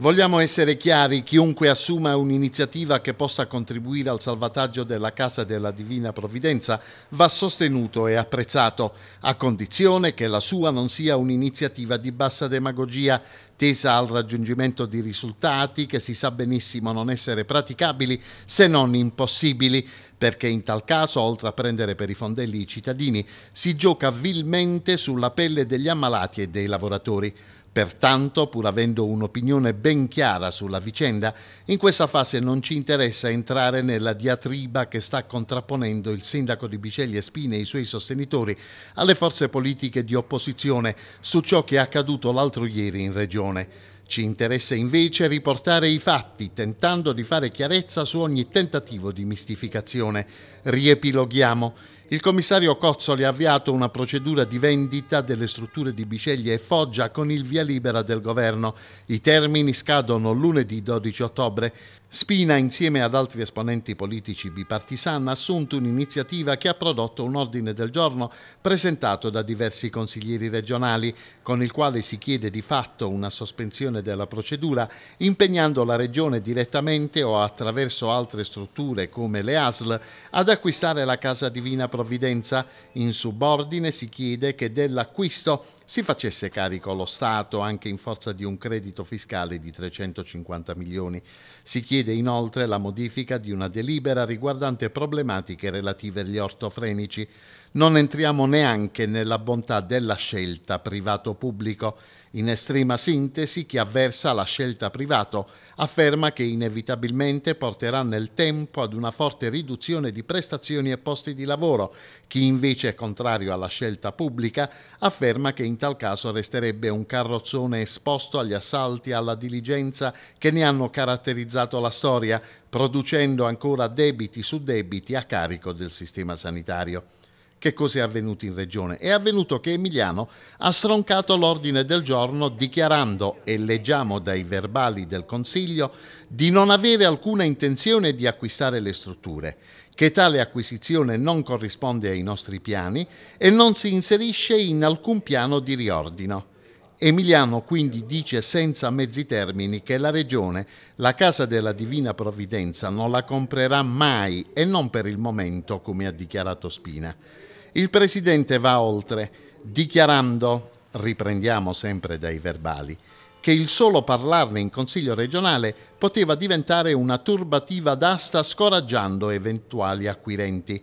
Vogliamo essere chiari, chiunque assuma un'iniziativa che possa contribuire al salvataggio della Casa della Divina Provvidenza va sostenuto e apprezzato, a condizione che la sua non sia un'iniziativa di bassa demagogia, tesa al raggiungimento di risultati che si sa benissimo non essere praticabili se non impossibili, perché in tal caso, oltre a prendere per i fondelli i cittadini, si gioca vilmente sulla pelle degli ammalati e dei lavoratori. Pertanto, pur avendo un'opinione ben chiara sulla vicenda, in questa fase non ci interessa entrare nella diatriba che sta contrapponendo il sindaco di Biceglie Spine e i suoi sostenitori alle forze politiche di opposizione su ciò che è accaduto l'altro ieri in regione. Ci interessa invece riportare i fatti, tentando di fare chiarezza su ogni tentativo di mistificazione. Riepiloghiamo. Il commissario Cozzoli ha avviato una procedura di vendita delle strutture di Biceglie e Foggia con il via libera del governo. I termini scadono lunedì 12 ottobre. Spina, insieme ad altri esponenti politici bipartisan, ha assunto un'iniziativa che ha prodotto un ordine del giorno presentato da diversi consiglieri regionali, con il quale si chiede di fatto una sospensione della procedura, impegnando la Regione direttamente o attraverso altre strutture come le ASL ad acquistare la Casa Divina Provinciale provvidenza, in subordine si chiede che dell'acquisto si facesse carico lo Stato anche in forza di un credito fiscale di 350 milioni. Si chiede inoltre la modifica di una delibera riguardante problematiche relative agli ortofrenici. Non entriamo neanche nella bontà della scelta privato-pubblico. In estrema sintesi, chi avversa la scelta privato afferma che inevitabilmente porterà nel tempo ad una forte riduzione di prestazioni e posti di lavoro, chi invece è contrario alla scelta pubblica afferma che in tal caso resterebbe un carrozzone esposto agli assalti e alla diligenza che ne hanno caratterizzato la storia, producendo ancora debiti su debiti a carico del sistema sanitario che cosa è avvenuto in regione. È avvenuto che Emiliano ha stroncato l'ordine del giorno dichiarando, e leggiamo dai verbali del Consiglio, di non avere alcuna intenzione di acquistare le strutture, che tale acquisizione non corrisponde ai nostri piani e non si inserisce in alcun piano di riordino. Emiliano quindi dice senza mezzi termini che la regione, la casa della divina provvidenza, non la comprerà mai e non per il momento, come ha dichiarato Spina. Il presidente va oltre, dichiarando, riprendiamo sempre dai verbali, che il solo parlarne in Consiglio regionale poteva diventare una turbativa d'asta scoraggiando eventuali acquirenti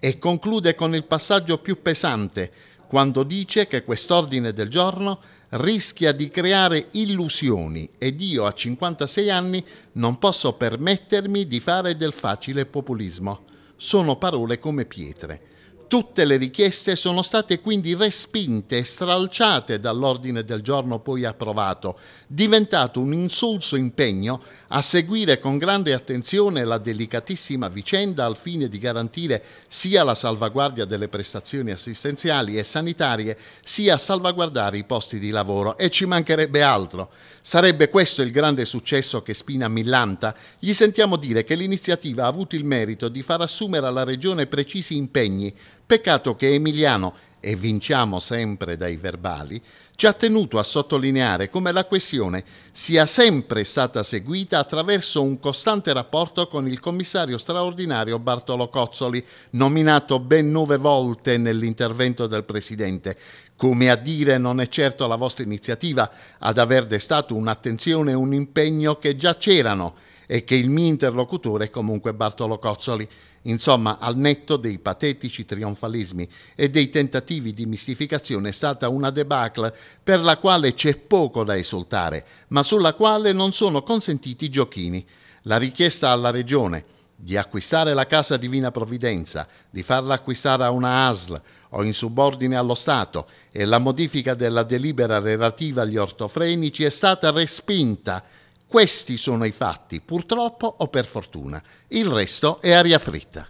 e conclude con il passaggio più pesante quando dice che quest'ordine del giorno rischia di creare illusioni ed io a 56 anni non posso permettermi di fare del facile populismo. Sono parole come pietre Tutte le richieste sono state quindi respinte e stralciate dall'ordine del giorno poi approvato, diventato un insulso impegno a seguire con grande attenzione la delicatissima vicenda al fine di garantire sia la salvaguardia delle prestazioni assistenziali e sanitarie, sia salvaguardare i posti di lavoro. E ci mancherebbe altro. Sarebbe questo il grande successo che Spina millanta? Gli sentiamo dire che l'iniziativa ha avuto il merito di far assumere alla Regione precisi impegni Peccato che Emiliano, e vinciamo sempre dai verbali, ci ha tenuto a sottolineare come la questione sia sempre stata seguita attraverso un costante rapporto con il commissario straordinario Bartolo Cozzoli, nominato ben nove volte nell'intervento del Presidente. Come a dire non è certo la vostra iniziativa ad aver destato un'attenzione e un impegno che già c'erano e che il mio interlocutore è comunque Bartolo Cozzoli. Insomma, al netto dei patetici trionfalismi e dei tentativi di mistificazione è stata una debacle per la quale c'è poco da esultare, ma sulla quale non sono consentiti giochini. La richiesta alla Regione di acquistare la casa Divina Provvidenza, di farla acquistare a una ASL o in subordine allo Stato e la modifica della delibera relativa agli ortofrenici è stata respinta questi sono i fatti, purtroppo o per fortuna. Il resto è aria fritta.